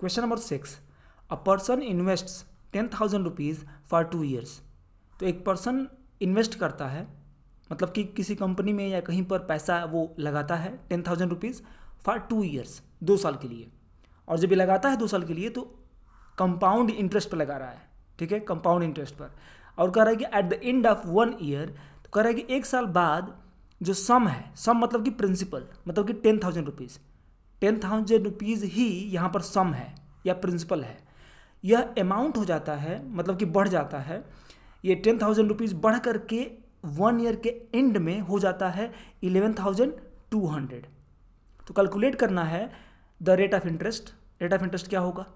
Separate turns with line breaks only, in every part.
Question number six a person invest ten thousand rupees for two years तो एक person invest करता है मतलब कि किसी कंपनी में या कहीं पर पैसा वो लगाता है ten thousand rupees for two years दो साल के लिए और जब ये लगाता है दो साल के लिए तो कंपाउंड इंटरेस्ट पर लगा रहा है ठीक है कंपाउंड इंटरेस्ट पर और कह रहा है कि at the end of one year तो कह रहा है कि एक साल बाद जो सम है सम मतलब कि प्रिंसिपल मतलब कि ten thousand rupees ten thousand rupees ही यहाँ पर सम है या प्रिंसिपल है यह अमाउंट हो जाता है मतलब कि बढ़ जाता है ये टेन थाउजेंड रुपीज़ बढ़ कर के वन ईयर के एंड में हो जाता है इलेवन थाउजेंड टू हंड्रेड तो कैलकुलेट करना है the rate of interest rate of interest क्या होगा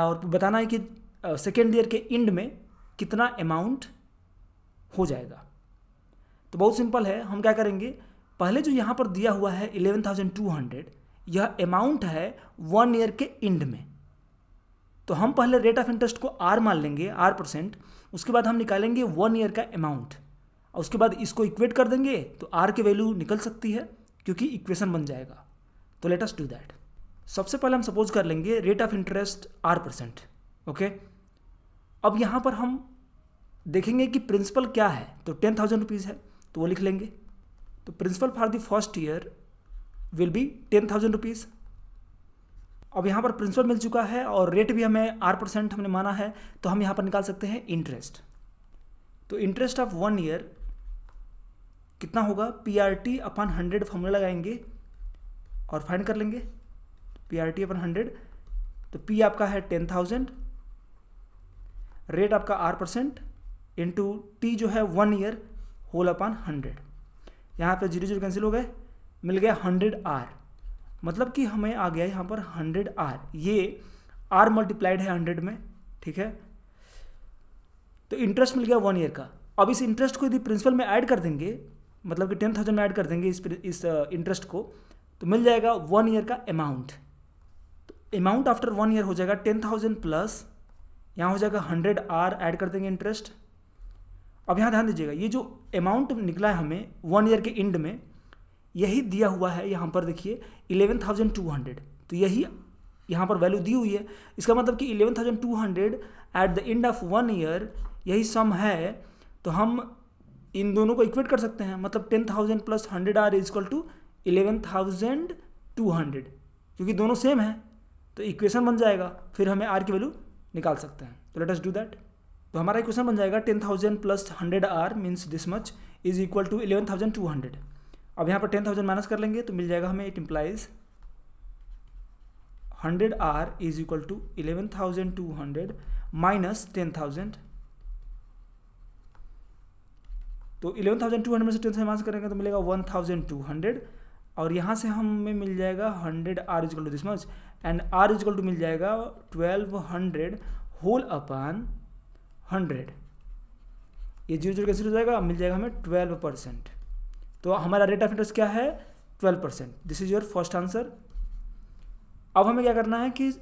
और बताना है कि सेकेंड ईयर के एंड में कितना अमाउंट हो जाएगा तो बहुत सिंपल है हम क्या करेंगे पहले जो यहाँ पर दिया हुआ है इलेवन थाउजेंड टू हंड्रेड यह अमाउंट है वन ईयर के एंड में तो हम पहले रेट ऑफ इंटरेस्ट को आर मान लेंगे आर परसेंट उसके बाद हम निकालेंगे वन ईयर का अमाउंट और उसके बाद इसको इक्वेट कर देंगे तो आर की वैल्यू निकल सकती है क्योंकि इक्वेशन बन जाएगा तो लेट अस डू दैट सबसे पहले हम सपोज कर लेंगे rate of interest R percent okay अब यहाँ पर हम देखेंगे कि प्रिंसिपल क्या है तो टेन थाउजेंड रुपीज़ है तो वो लिख लेंगे तो principal for the first year will be ten thousand rupees अब यहाँ पर प्रिंसिपल मिल चुका है और रेट भी हमें आर परसेंट हमने माना है तो हम यहाँ पर निकाल सकते हैं इंटरेस्ट तो इंटरेस्ट ऑफ वन ईयर कितना होगा P R T upon hundred formula लगाएंगे और फाइंड कर लेंगे P R T upon hundred तो पी आपका है टेन थाउजेंड रेट आपका आर परसेंट इंटू टी जो है one year whole upon hundred यहाँ पे जीरो जीरो कैंसिल हो गए मिल गया हंड्रेड आर मतलब कि हमें आ गया यहाँ पर हंड्रेड आर ये आर मल्टीप्लाइड है हंड्रेड में ठीक है तो इंटरेस्ट मिल गया वन ईयर का अब इस इंटरेस्ट को यदि प्रिंसिपल में ऐड कर देंगे मतलब कि टेन थाउजेंड में ऐड कर देंगे इस इस इंटरेस्ट uh, को तो मिल जाएगा वन ईयर का अमाउंट तो अमाउंट आफ्टर वन ईयर हो जाएगा टेन थाउजेंड प्लस यहाँ हो जाएगा हंड्रेड आर ऐड कर देंगे इंटरेस्ट अब यहाँ ध्यान दीजिएगा ये जो अमाउंट निकला है हमें वन ईयर के एंड में यही दिया हुआ है यहाँ पर देखिए इलेवन थाउजेंड टू हंड्रेड तो यही यहाँ पर वैल्यू दी हुई है इसका मतलब कि eleven thousand two hundred at the end of one year यही सम है तो हम इन दोनों को इक्वेट कर सकते हैं मतलब ten thousand plus hundred R is equal to eleven thousand two hundred क्योंकि दोनों सेम है तो इक्वेशन बन जाएगा फिर हमें आर की वैल्यू निकाल सकते हैं तो लेट अस डू दैट तो हमारा इक्वेशन बन जाएगा ten thousand plus hundred R means this much is equal to eleven thousand two hundred अब यहाँ पर टेन थाउजेंड माइनस कर लेंगे तो मिल जाएगा हमें it implies hundred R is equal to eleven thousand two hundred minus ten thousand तो इलेवन थाउजेंड टू हंड्रेड में से टेन से माइनस करेंगे तो मिलेगा वन थाउजेंड टू हंड्रेड और यहाँ से हमें मिल जाएगा hundred R is equal to this much and R is equal to मिल जाएगा twelve hundred whole upon hundred ये जीरो जीरो कैसे हो जाएगा मिल जाएगा हमें ट्वेल्व परसेंट तो हमारा रेट ऑफ इंटरेस्ट क्या है twelve percent this is your first answer अब हमें क्या करना है कि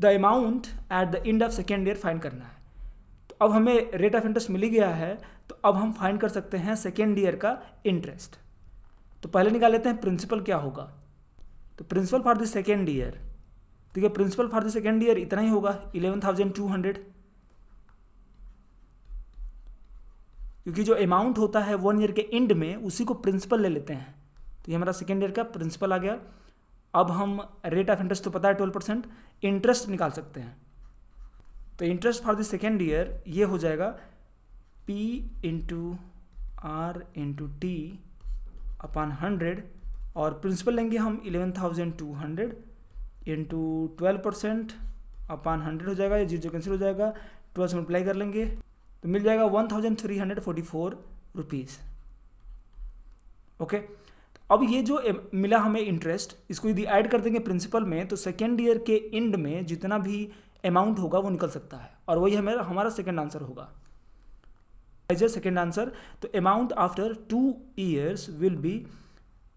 the amount at the end of second year find करना है तो अब हमें रेट ऑफ इंटरेस्ट मिल गया है तो अब हम फाइंड कर सकते हैं सेकेंड ईयर का इंटरेस्ट तो पहले निकाल लेते हैं प्रिंसिपल क्या होगा तो principal for the second year ठीक है principal for the second year इतना ही होगा इलेवन थाउजेंड टू हंड्रेड क्योंकि जो अमाउंट होता है वन ईयर के एंड में उसी को प्रिंसिपल ले लेते हैं तो ये हमारा सेकेंड ईयर का प्रिंसिपल आ गया अब हम रेट ऑफ इंटरेस्ट तो पता है ट्वेल्व परसेंट इंटरेस्ट निकाल सकते हैं तो interest for the second year ये हो जाएगा P into R into T upon hundred और प्रिंसिपल लेंगे हम eleven thousand two hundred into twelve percent upon hundred हो जाएगा ये जीरो कैंसिल हो जाएगा ट्वेल्व से मल्टीप्लाई कर लेंगे तो मिल जाएगा one thousand three hundred forty four rupees okay अब ये जो मिला हमें इंटरेस्ट इसको यदि ऐड कर देंगे प्रिंसिपल में तो सेकेंड ईयर के एंड में जितना भी अमाउंट होगा वो निकल सकता है और वही हमें हमारा सेकेंड आंसर होगा एज ए सेकेंड आंसर तो amount after two years will be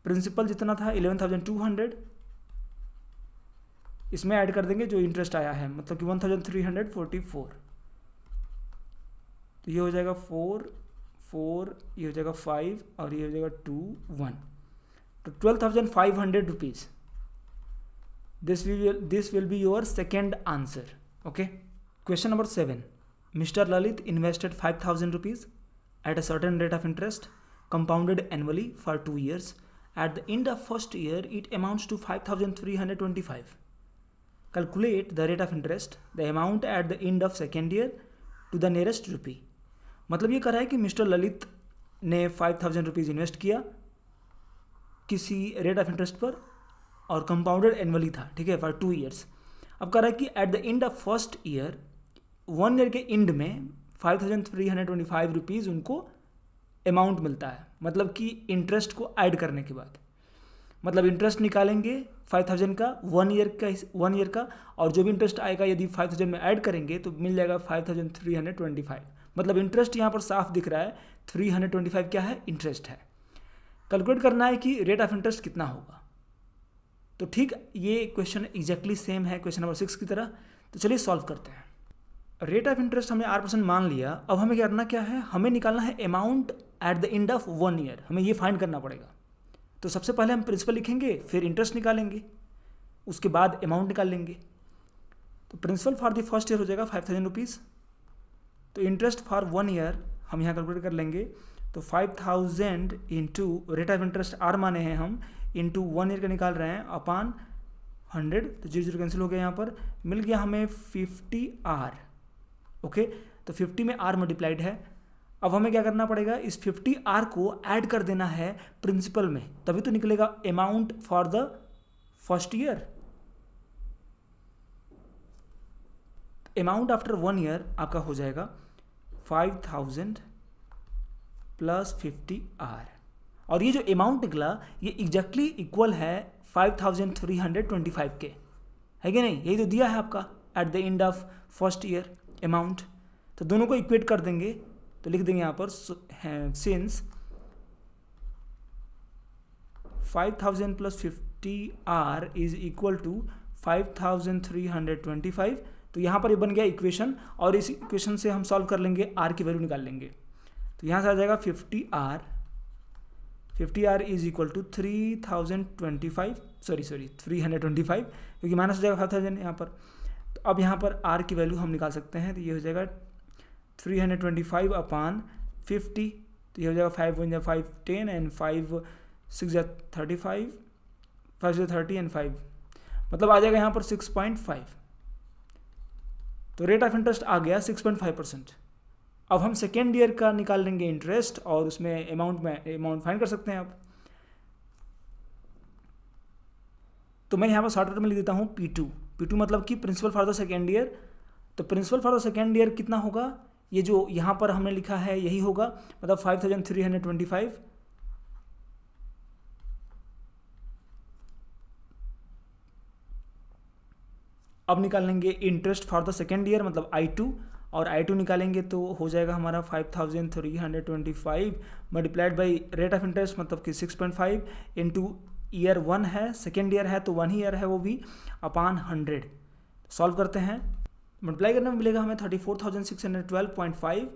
principal जितना था इलेवन थाउजेंड टू हंड्रेड इसमें ऐड कर देंगे जो इंटरेस्ट आया है मतलब कि one thousand three hundred forty four तो ये हो जाएगा फोर फोर ये हो जाएगा फाइव और ये हो जाएगा टू वन तो twelve thousand five hundred rupees this this will be your second answer okay question number seven mister Lalit invested five thousand rupees at a certain rate of interest compounded annually for two years at the end of first year it amounts to five thousand three hundred twenty five calculate the rate of interest the amount at the end of second year to the nearest rupee मतलब ये रहा है कि mister Lalit ने five thousand rupees invest किया किसी rate of interest पर और कंपाउंडेड एनुअली था ठीक है फॉर टू ईयर्स अब कह रहा है कि at the end of first year one year के एंड में five thousand three hundred twenty five rupees उनको अमाउंट मिलता है मतलब कि इंटरेस्ट को ऐड करने के बाद मतलब इंटरेस्ट निकालेंगे फाइव थाउजेंड का वन ईयर का वन ईयर का और जो भी इंटरेस्ट आएगा यदि फाइव थाउजेंड में ऐड करेंगे तो मिल जाएगा five thousand three hundred twenty five मतलब इंटरेस्ट यहाँ पर साफ दिख रहा है 325 क्या है इंटरेस्ट है कैलकुलेट करना है कि रेट ऑफ इंटरेस्ट कितना होगा तो ठीक ये क्वेश्चन एग्जैक्टली सेम है क्वेश्चन नंबर सिक्स की तरह तो चलिए सॉल्व करते हैं रेट ऑफ इंटरेस्ट हमने आठ परसेंट मान लिया अब हमें करना क्या है हमें निकालना है amount at the end of one year हमें ये फाइंड करना पड़ेगा तो सबसे पहले हम प्रिंसिपल लिखेंगे फिर इंटरेस्ट निकालेंगे उसके बाद अमाउंट निकाल लेंगे तो principal for the first year हो जाएगा फाइव थाउजेंड रुपीज़ तो इंटरेस्ट फॉर वन ईयर हम यहाँ कैलकुलेट कर लेंगे तो five thousand into rate of interest R माने हैं हम इंटू वन ईयर का निकाल रहे हैं अपान हंड्रेड तो जीरो जीरो कैंसिल हो गया यहाँ पर मिल गया हमें फिफ्टी आर ओके तो फिफ्टी में आर मल्टीप्लाइड है अब हमें क्या करना पड़ेगा इस फिफ्टी आर को ऐड कर देना है प्रिंसिपल में तभी तो निकलेगा amount for the first year amount after one year आपका हो जाएगा five thousand plus fifty R और ये जो अमाउंट निकला ये एग्जैक्टली इक्वल है five thousand three hundred twenty five के है कि नहीं यही तो दिया है आपका at the end of first year amount तो दोनों को इक्वेट कर देंगे तो लिख देंगे यहाँ पर since five thousand plus fifty R is equal to five thousand three hundred twenty five तो यहाँ पर ये बन गया इक्वेशन और इस इक्वेशन से हम सॉल्व कर लेंगे आर की वैल्यू निकाल लेंगे तो यहाँ से आ जाएगा fifty R fifty R is equal to three thousand twenty five sorry sorry three hundred twenty five क्योंकि माइनस हो जाएगा फाइव थाउजेंड यहाँ पर तो अब यहाँ पर आर की वैल्यू हम निकाल सकते हैं तो ये हो जाएगा three hundred twenty five upon fifty तो ये हो जाएगा फाइव वन जै five ten and five six जै थर्टी फाइव फाइव जै थर्टी एंड फाइव मतलब आ जाएगा यहाँ पर सिक्स पॉइंट फाइव तो रेट ऑफ इंटरेस्ट आ गया सिक्स पॉइंट फाइव परसेंट अब हम सेकेंड ईयर का निकाल लेंगे इंटरेस्ट और उसमें अमाउंट में अमाउंट फाइन कर सकते हैं आप तो मैं यहाँ पर शॉर्ट में लिख देता हूँ पी टू पी टू मतलब कि principal for the second year तो principal for the second year कितना होगा ये जो यहाँ पर हमने लिखा है यही होगा मतलब five thousand three hundred twenty five अब निकालेंगे interest for the second year मतलब आई टू और आई टू निकालेंगे तो हो जाएगा हमारा five thousand three hundred twenty five multiplied by rate of interest मतलब कि six point five into year one है सेकेंड ईयर है तो वन ही ईयर है वो भी अपान हंड्रेड सॉल्व करते हैं मल्टीप्लाई करने में मिलेगा हमें thirty four thousand six hundred twelve point five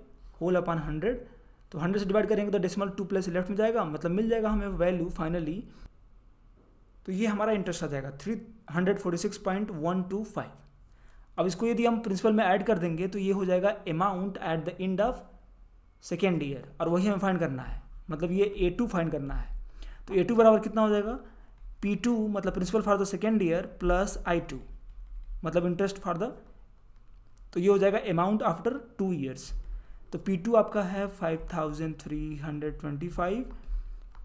whole upon hundred तो हंड्रेड से डिवाइड करेंगे तो डेसिमल टू प्लस लेफ्ट में जाएगा मतलब मिल जाएगा हमें वैल्यू फाइनली तो ये हमारा इंटरेस्ट आ जाएगा three hundred forty six point one two five अब इसको यदि हम प्रिंसिपल में ऐड कर देंगे तो ये हो जाएगा amount at the end of second year और वही हमें फाइंड करना है मतलब ये ए टू फाइंड करना है तो ए टू बराबर कितना हो जाएगा पी टू मतलब principal for the second year plus I two मतलब इंटरेस्ट फॉर द तो ये हो जाएगा अमाउंट आफ्टर टू ईयर्स तो पी टू आपका है five thousand three hundred twenty five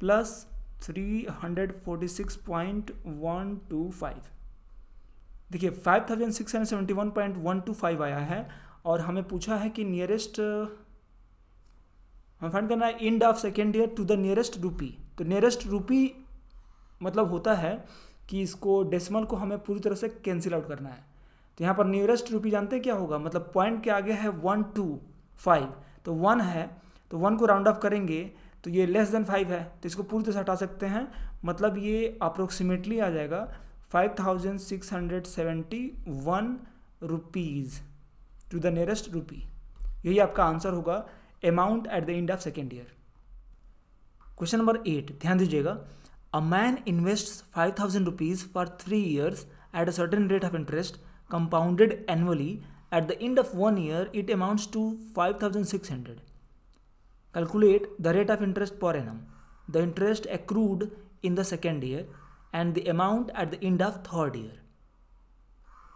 plus three hundred forty six point one two five देखिए five thousand six hundred seventy one point one two five आया है और हमें पूछा है कि नियरेस्ट हम फाइंड करना है end of second year to the nearest rupee तो नियरेस्ट रूपी मतलब होता है कि इसको डेसिमल को हमें पूरी तरह से कैंसिल आउट करना है तो यहाँ पर नियरेस्ट रूपी जानते हैं क्या होगा मतलब पॉइंट के आगे है वन टू फाइव तो वन है तो वन को राउंड ऑफ करेंगे तो ये लेस देन फाइव है तो इसको पूरी तरह से हटा सकते हैं मतलब ये अप्रोक्सीमेटली आ जाएगा five thousand six hundred seventy one rupees to the nearest rupee यही आपका आंसर होगा amount at the end of second year question number eight ध्यान दीजिएगा a man invest five thousand rupees for three years at a certain rate of interest compounded annually at the end of one year it amounts to five thousand six hundred Calculate the rate of interest per annum, the interest accrued in the second year and the amount at the end of third year.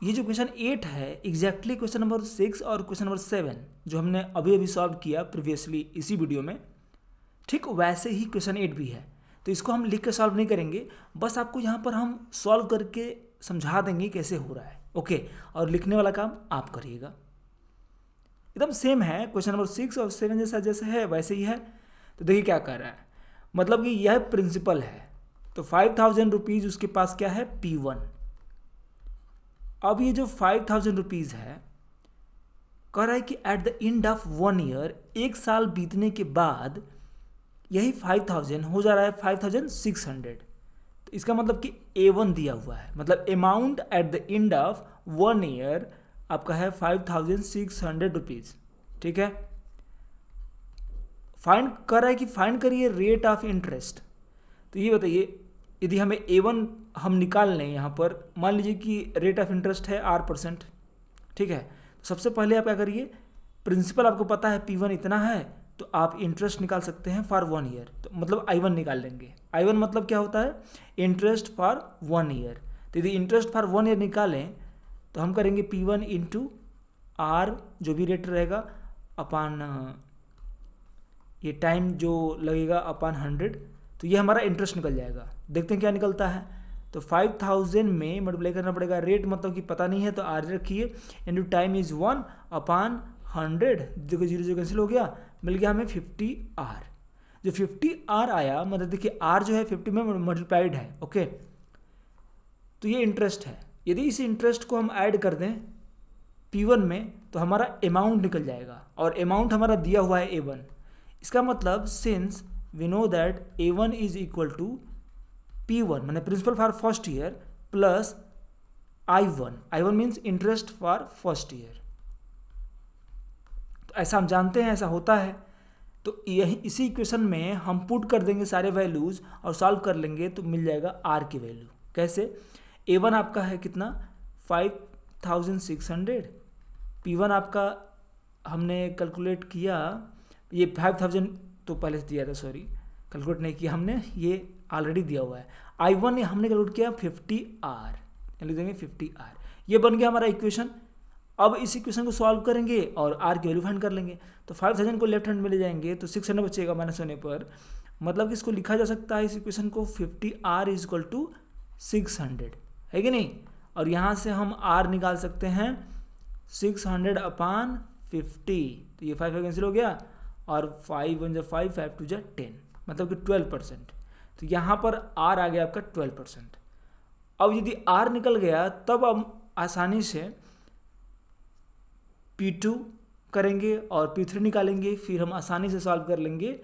ये जो question eight है exactly question number six और question number seven जो हमने अभी अभी solve किया previously इसी वीडियो में ठीक वैसे ही क्वेश्चन एट भी है तो इसको हम लिख के सॉल्व नहीं करेंगे बस आपको यहाँ पर हम सॉल्व करके समझा देंगे कैसे हो रहा है ओके और लिखने वाला काम आप करिएगा एकदम सेम है क्वेश्चन नंबर सिक्स और सेवन जैसा जैसे है वैसे ही है तो देखिए क्या कर रहा है मतलब कि यह प्रिंसिपल है तो फाइव थाउजेंड रुपीज़ उसके पास क्या है पी वन अब ये जो फाइव थाउजेंड रुपीज़ है कह रहा है कि at the end of one year एक साल बीतने के बाद यही फाइव थाउजेंड हो जा रहा है फाइव थाउजेंड सिक्स हंड्रेड तो इसका मतलब कि ए वन दिया हुआ है मतलब amount at the end of one year आपका है five thousand six hundred rupees ठीक है फाइंड कर रहा है कि फाइंड करिए रेट ऑफ इंटरेस्ट तो ये बताइए यदि हमें ए वन हम निकाल लें यहाँ पर मान लीजिए कि रेट ऑफ इंटरेस्ट है आर परसेंट ठीक है तो सबसे पहले आप क्या करिए प्रिंसिपल आपको पता है पी वन इतना है तो आप इंटरेस्ट निकाल सकते हैं फॉर वन ईयर तो मतलब आई वन निकाल लेंगे आई वन मतलब क्या होता है इंटरेस्ट फॉर वन ईयर तो यदि इंटरेस्ट फॉर वन ईयर निकालें तो हम करेंगे P1 वन इंटू आर जो भी रेट रहेगा अपान ये टाइम जो लगेगा अपान हंड्रेड तो ये हमारा इंटरेस्ट निकल जाएगा देखते हैं क्या निकलता है तो फाइव थाउजेंड में मल्टीप्लाई करना पड़ेगा रेट मतलब कि पता नहीं है तो आर रखिए into time is one upon hundred देखो जीरो जीरो कैंसिल हो गया मिल गया हमें फिफ्टी आर जो फिफ्टी आर आया मतलब देखिए आर जो है फिफ्टी में मल्टीप्लाइड है ओके तो ये इंटरेस्ट है यदि इस इंटरेस्ट को हम ऐड कर दें पी वन में तो हमारा अमाउंट निकल जाएगा और अमाउंट हमारा दिया हुआ है ए वन इसका मतलब since we know that A one is equal to P one मैंने principal for first year plus I one I one means interest for first year तो ऐसा हम जानते हैं ऐसा होता है तो यही इसी इक्वेशन में हम पुट कर देंगे सारे वैल्यूज़ और सॉल्व कर लेंगे तो मिल जाएगा आर की वैल्यू कैसे ए वन आपका है कितना five thousand six hundred P one आपका हमने कैलकुलेट किया ये फाइव थाउजेंड तो पहले से दिया था सॉरी कैलकुलेट नहीं किया हमने ये ऑलरेडी दिया हुआ है आई वन हमने कैलकुलेट किया फिफ्टी आर लिख देंगे फिफ्टी आर ये बन गया हमारा इक्वेशन अब इस इक्वेशन को सॉल्व करेंगे और आर की वैल्यू फाइंड कर लेंगे तो फाइव थाउजेंड को लेफ्ट हैंड में ले जाएंगे तो सिक्स हंड्रेड बचेगा माइनस होने पर मतलब कि इसको लिखा जा सकता है इस इक्वेशन को fifty R is equal to six hundred है कि नहीं और यहाँ से हम आर निकाल सकते हैं सिक्स हंड्रेड अपान फिफ्टी तो ये फाइव कैंसिल हो गया और फाइव वन जो फाइव फाइव टू जो टेन मतलब कि ट्वेल्व परसेंट तो यहाँ पर आर आ गया आपका ट्वेल्व परसेंट अब यदि आर निकल गया तब हम आसानी से पी टू करेंगे और पी थ्री निकालेंगे फिर हम आसानी से सॉल्व कर लेंगे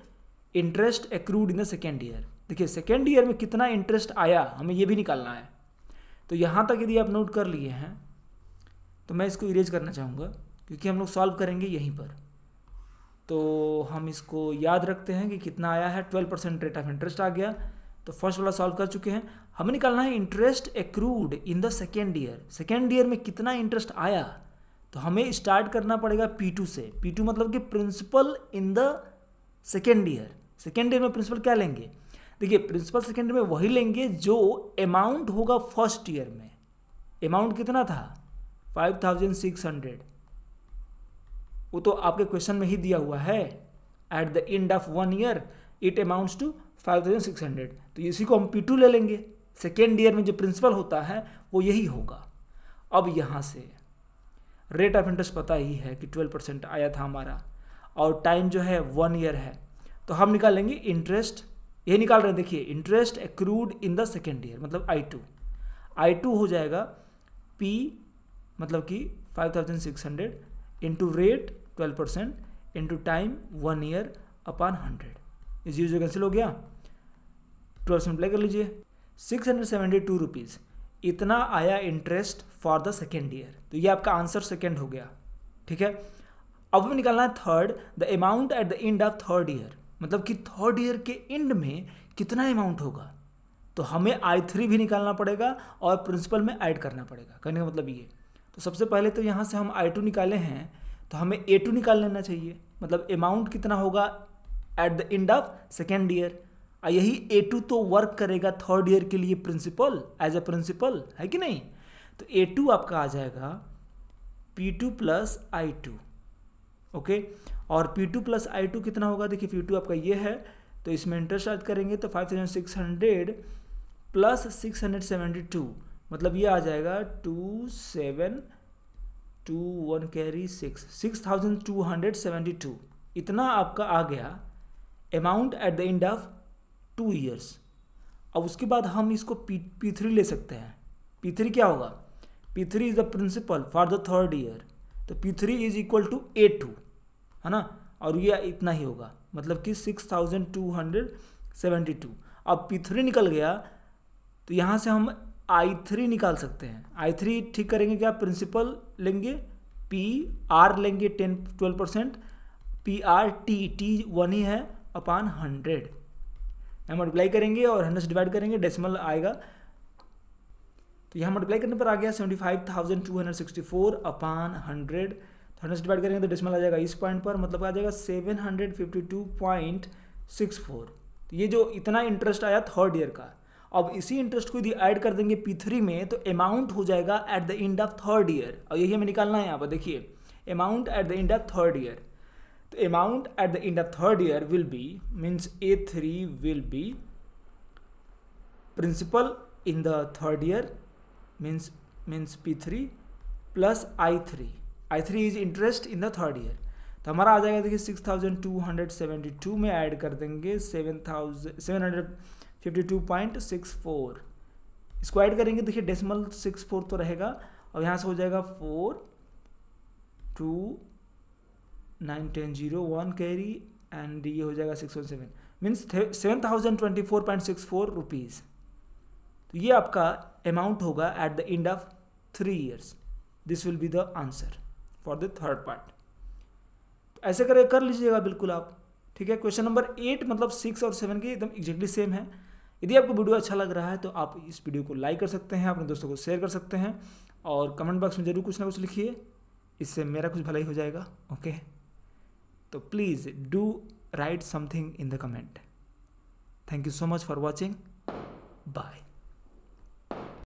interest accrued in the second year देखिए सेकेंड ईयर में कितना इंटरेस्ट आया हमें ये भी निकालना है तो यहाँ तक यदि आप नोट कर लिए हैं तो मैं इसको इरेज करना चाहूँगा क्योंकि हम लोग सॉल्व करेंगे यहीं पर तो हम इसको याद रखते हैं कि कितना आया है twelve percent rate of interest आ गया तो फर्स्ट वाला सॉल्व कर चुके हैं हमें निकालना है interest accrued in the second year second year में कितना इंटरेस्ट आया तो हमें स्टार्ट करना पड़ेगा टू से टू मतलब कि principal in the second year second year में प्रिंसिपल क्या लेंगे देखिए प्रिंसिपल सेकेंड में वही लेंगे जो अमाउंट होगा फर्स्ट ईयर में अमाउंट कितना था फाइव थाउजेंड सिक्स हंड्रेड वो तो आपके क्वेश्चन में ही दिया हुआ है at the end of one year it amounts to five thousand six hundred तो इसी को हम पी टू ले लेंगे सेकेंड ईयर में जो प्रिंसिपल होता है वो यही होगा अब यहाँ से रेट ऑफ इंटरेस्ट पता ही है कि ट्वेल्व परसेंट आया था हमारा और टाइम जो है वन ईयर है तो हम निकालेंगे इंटरेस्ट ये निकाल रहे हैं देखिए interest accrued in the second year मतलब आई टू आई टू हो जाएगा पी मतलब कि five thousand six hundred into rate twelve percent into time one year upon hundred इस यूज कैंसिल हो गया ट्वेल्व परसेंट अप्लाई कर लीजिए six hundred seventy two rupees इतना आया interest for the second year तो ये आपका आंसर सेकेंड हो गया ठीक है अब हमें निकालना है third the amount at the end of third year मतलब कि थर्ड ईयर के एंड में कितना अमाउंट होगा तो हमें आई थ्री भी निकालना पड़ेगा और प्रिंसिपल में ऐड करना पड़ेगा कहने का मतलब ये तो सबसे पहले तो यहाँ से हम आई टू निकाले हैं तो हमें ए टू निकाल लेना चाहिए मतलब अमाउंट कितना होगा at the end of second year यही ए टू तो वर्क करेगा थर्ड ईयर के लिए प्रिंसिपल एज ए प्रिंसिपल है कि नहीं तो ए टू आपका आ जाएगा P two plus I two okay और P two plus I two कितना होगा देखिए पी टू आपका ये है तो इसमें इंटरेस्ट ऐड करेंगे तो five thousand six hundred plus six hundred seventy two मतलब ये आ जाएगा two seven two one carry six six thousand two hundred seventy two इतना आपका आ गया amount at the end of two years अब उसके बाद हम इसको पी पी थ्री ले सकते हैं पी थ्री क्या होगा P three is the principal for the third year तो P three is equal to A two है ना और ये इतना ही होगा मतलब कि six thousand two hundred seventy two अब पी थ्री निकल गया तो यहाँ से हम आई थ्री निकाल सकते हैं आई थ्री ठीक करेंगे क्या प्रिंसिपल लेंगे पी आर लेंगे ten twelve percent P R T T one ही है अपान हंड्रेड यहाँ मल्टीप्लाई करेंगे और हंड्रेड डिवाइड करेंगे डेसिमल आएगा तो यहाँ मल्टीप्लाई करने पर आ गया seventy five thousand two hundred sixty four upon hundred hundred से डिवाइड करेंगे तो डिसमल आ जाएगा इस पॉइंट पर मतलब आ जाएगा seven hundred fifty two point six four तो ये जो इतना इंटरेस्ट आया थर्ड ईयर का अब इसी इंटरेस्ट को यदि ऐड कर देंगे पी थ्री में तो अमाउंट हो जाएगा at the end of third year और यही हमें निकालना है यहाँ पर देखिए amount at the end of third year तो amount at the end of third year will be means A three will be principal in the third year means means P three plus I three I three is interest in the third year तो हमारा आ जाएगा देखिए six thousand two hundred seventy to में add कर देंगे seven thousand seven hundred fifty two point six four इसको add करेंगे देखिए डेसिमल सिक्स फोर तो रहेगा और यहाँ से हो जाएगा four two nine ten zero one carry and ये हो जाएगा six one seven means seven thousand twenty four point six four rupees तो ये आपका अमाउंट होगा at the end of three years this will be the answer for the third part तो ऐसे कर कर लीजिएगा बिल्कुल आप ठीक है क्वेश्चन नंबर एट मतलब सिक्स और सेवन की एकदम एग्जैक्टली सेम है यदि आपको वीडियो अच्छा लग रहा है तो आप इस वीडियो को लाइक कर सकते हैं अपने दोस्तों को शेयर कर सकते हैं और कमेंट बॉक्स में जरूर कुछ ना कुछ लिखिए इससे मेरा कुछ भलाई हो जाएगा ओके तो please do write something in the comment thank you so much for watching bye